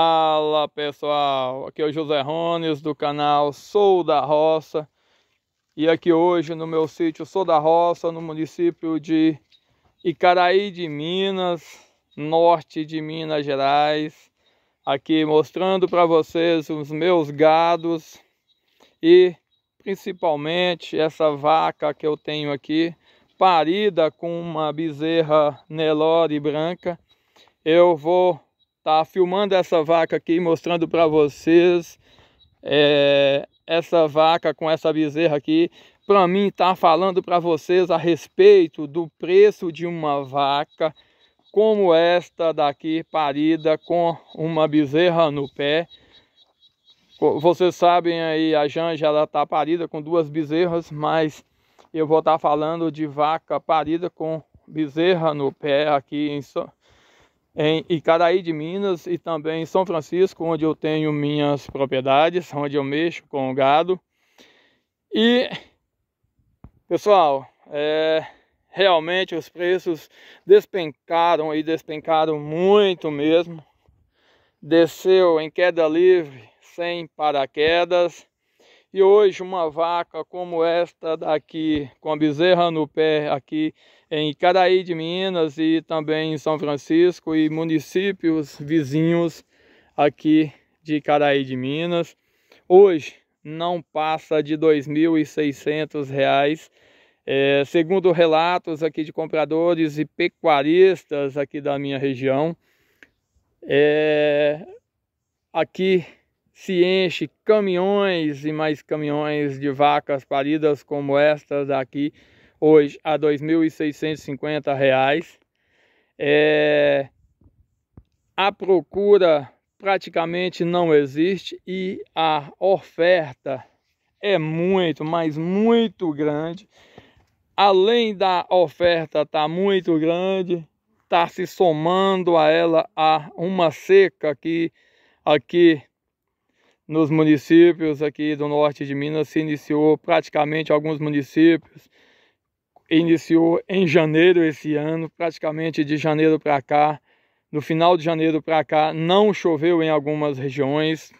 Fala pessoal, aqui é o José Rones do canal Sou da Roça e aqui hoje no meu sítio Sou da Roça, no município de Icaraí de Minas, norte de Minas Gerais, aqui mostrando para vocês os meus gados e principalmente essa vaca que eu tenho aqui, parida com uma bezerra Nelore branca. Eu vou tá filmando essa vaca aqui, mostrando para vocês é, essa vaca com essa bezerra aqui. Para mim, tá falando para vocês a respeito do preço de uma vaca como esta daqui, parida com uma bezerra no pé. Vocês sabem aí, a Janja ela tá parida com duas bezerras, mas eu vou estar tá falando de vaca parida com bezerra no pé aqui em São em Icaraí de Minas e também em São Francisco, onde eu tenho minhas propriedades, onde eu mexo com o gado. E, pessoal, é, realmente os preços despencaram e despencaram muito mesmo. Desceu em queda livre, sem paraquedas. E hoje uma vaca como esta daqui, com a bezerra no pé aqui em Caraí de Minas e também em São Francisco e municípios vizinhos aqui de Caraí de Minas, hoje não passa de R$ 2.600. É, segundo relatos aqui de compradores e pecuaristas aqui da minha região, é, aqui se enche caminhões e mais caminhões de vacas paridas como estas daqui hoje a R$ 2.650. É, a procura praticamente não existe e a oferta é muito, mas muito grande. Além da oferta estar tá muito grande, está se somando a ela a uma seca que aqui nos municípios aqui do norte de Minas se iniciou praticamente alguns municípios iniciou em janeiro esse ano, praticamente de janeiro para cá, no final de janeiro para cá não choveu em algumas regiões.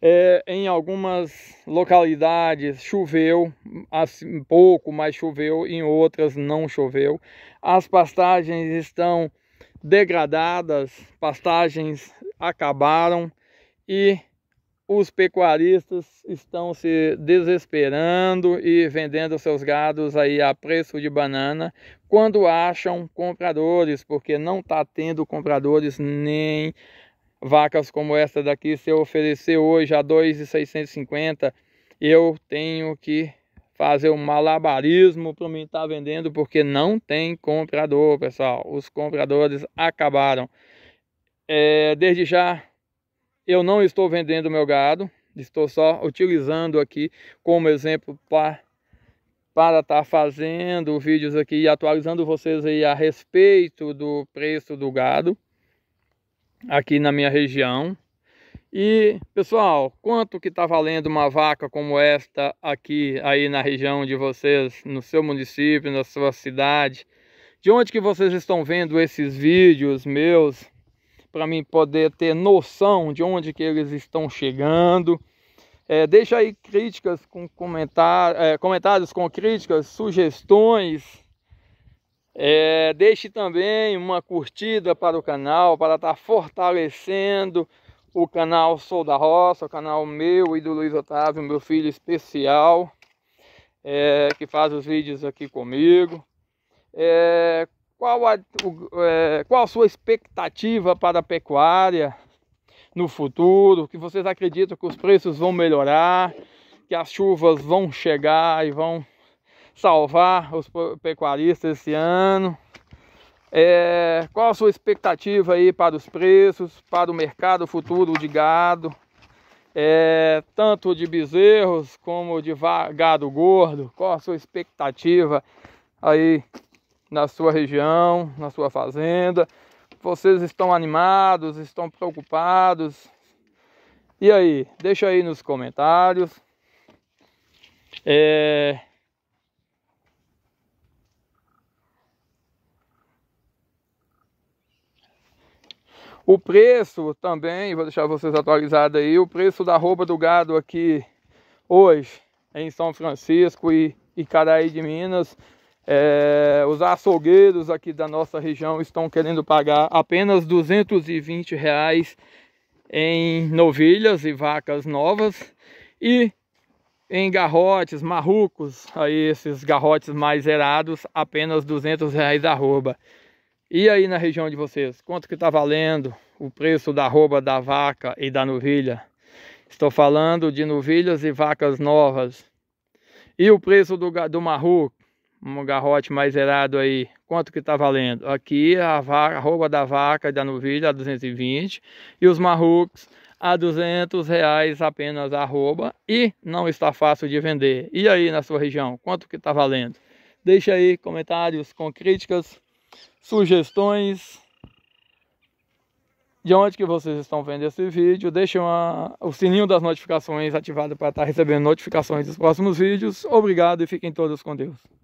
É, em algumas localidades choveu, assim, pouco, mas choveu, em outras não choveu. As pastagens estão degradadas, pastagens acabaram e os pecuaristas estão se desesperando e vendendo seus gados aí a preço de banana quando acham compradores, porque não está tendo compradores nem vacas como essa daqui. Se eu oferecer hoje a 2,650, eu tenho que fazer um malabarismo para mim estar tá vendendo, porque não tem comprador, pessoal. Os compradores acabaram. É, desde já eu não estou vendendo meu gado, estou só utilizando aqui como exemplo para para estar tá fazendo vídeos aqui e atualizando vocês aí a respeito do preço do gado aqui na minha região. E pessoal, quanto que está valendo uma vaca como esta aqui aí na região de vocês, no seu município, na sua cidade? De onde que vocês estão vendo esses vídeos meus? para mim poder ter noção de onde que eles estão chegando. É, deixa aí críticas com comentar, é, comentários com críticas, sugestões. É, deixe também uma curtida para o canal, para estar tá fortalecendo o canal Sou da Roça, o canal meu e do Luiz Otávio, meu filho especial, é, que faz os vídeos aqui comigo. É, qual a, o, é, qual a sua expectativa para a pecuária no futuro? Que vocês acreditam que os preços vão melhorar, que as chuvas vão chegar e vão salvar os pecuaristas esse ano? É, qual a sua expectativa aí para os preços, para o mercado futuro de gado, é, tanto de bezerros como de gado gordo? Qual a sua expectativa aí na sua região, na sua fazenda. Vocês estão animados, estão preocupados? E aí, deixa aí nos comentários. É... O preço também, vou deixar vocês atualizados aí, o preço da roupa do gado aqui hoje em São Francisco e, e Caraí de Minas é, os açougueiros aqui da nossa região estão querendo pagar apenas 220 reais em novilhas e vacas novas e em garrotes, marrucos, aí esses garrotes mais erados, apenas 200 reais arroba. E aí na região de vocês, quanto que está valendo o preço da arroba da vaca e da novilha? Estou falando de novilhas e vacas novas. E o preço do, do marruco? um garrote mais zerado aí, quanto que tá valendo? Aqui a, vaca, a roupa da vaca da novilha a 220 e os marrucos a 200 reais apenas a arroba e não está fácil de vender. E aí na sua região, quanto que tá valendo? Deixa aí comentários com críticas, sugestões, de onde que vocês estão vendo esse vídeo, deixa uma, o sininho das notificações ativado para estar tá recebendo notificações dos próximos vídeos. Obrigado e fiquem todos com Deus.